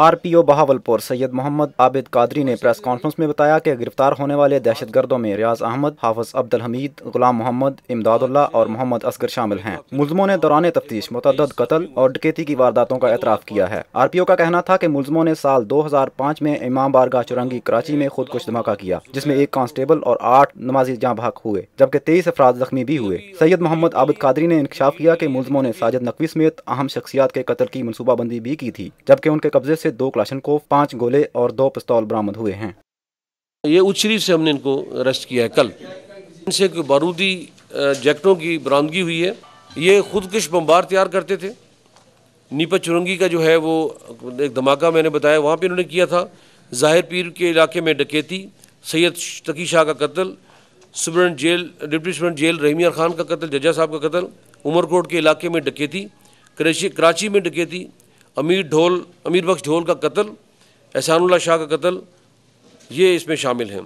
RPO Bahawalpur Syed Mohammad Abid Qadri ने press conference में बताया कि गिरफ्तार होने वाले दहशत गर्दों में रियाज अहमद हाफज अब्दुल हमीद गुलाम मोहम्मद इमदादुल्ला और मोहम्मद असगर शामिल हैं मुलमों ने दौरान तफ्तीश मुतद कतल और डकेती की वारदातों का एतराफ़ किया है आर पी ओ का कहना था कि मुलमों ने साल दो हजार पाँच में इमाम बारगाह चुरंगी कराची में खुद कुछ धमाका किया जिसमें एक कांस्टेबल और आठ नमाजी जहाँ भाग हुए जबकि तेईस अफराद जख्मी भी हुए सैयद मोहम्मद आबिद कादरी ने इंकशाफ किया कि मुलमों ने साजिद नकवी समेत अहम शख्सियात के कतल की मनसूबाबंदी भी की थी जबकि उनके कब्जे से दो क्लाशन को पाँच गोले और दो पिस्तौल बरामद हुए हैं ये उचरी से हमने इनको अरेस्ट किया है कल इनसे बारूदी जैकटों की बरामदगी हुई है ये खुदकश बम्बार तैयार करते थे नीपा चुरंगी का जो है वो एक धमाका मैंने बताया वहाँ पर इन्होंने किया था जाहिर पीर के इलाके में डकेती सैयद तकी शाह का कत्ल सुबरन जेल डिप्टी सुबरन जेल रहीमिया खान का कत्ल जजा साहब का कत्ल उमरकोट के इलाके में डकेती कराची में डकेती अमीर ढोल अमीर बख्श ढोल का कत्ल एहसानुल्ला शाह का कत्ल ये इसमें शामिल हैं